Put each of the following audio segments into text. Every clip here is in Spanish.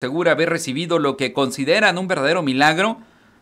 segura haber recibido lo que consideran un verdadero milagro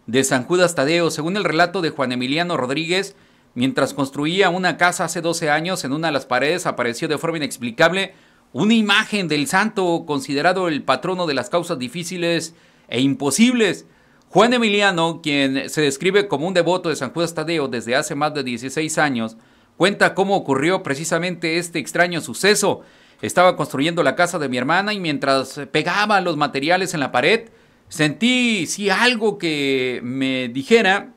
de San Judas Tadeo, según el relato de Juan Emiliano Rodríguez, mientras construía una casa hace 12 años, en una de las paredes apareció de forma inexplicable una imagen del santo considerado el patrono de las causas difíciles e imposibles. Juan Emiliano, quien se describe como un devoto de San Judas Tadeo desde hace más de 16 años, cuenta cómo ocurrió precisamente este extraño suceso. Estaba construyendo la casa de mi hermana y mientras pegaba los materiales en la pared, sentí si algo que me dijera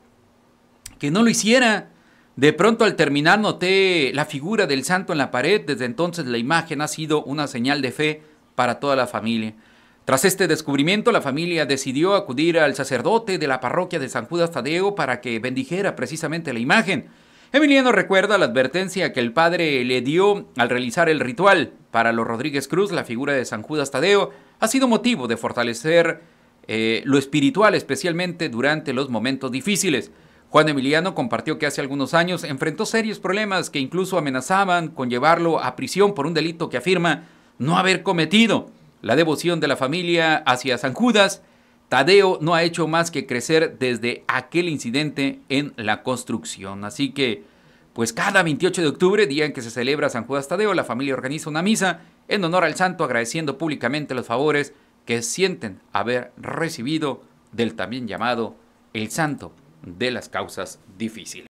que no lo hiciera. De pronto al terminar noté la figura del santo en la pared. Desde entonces la imagen ha sido una señal de fe para toda la familia. Tras este descubrimiento, la familia decidió acudir al sacerdote de la parroquia de San Judas Tadeo para que bendijera precisamente la imagen. Emiliano recuerda la advertencia que el padre le dio al realizar el ritual. Para los Rodríguez Cruz, la figura de San Judas Tadeo ha sido motivo de fortalecer eh, lo espiritual, especialmente durante los momentos difíciles. Juan Emiliano compartió que hace algunos años enfrentó serios problemas que incluso amenazaban con llevarlo a prisión por un delito que afirma no haber cometido. La devoción de la familia hacia San Judas, Tadeo no ha hecho más que crecer desde aquel incidente en la construcción. Así que pues cada 28 de octubre, día en que se celebra San Judas Tadeo, la familia organiza una misa en honor al santo agradeciendo públicamente los favores que sienten haber recibido del también llamado el santo de las causas difíciles.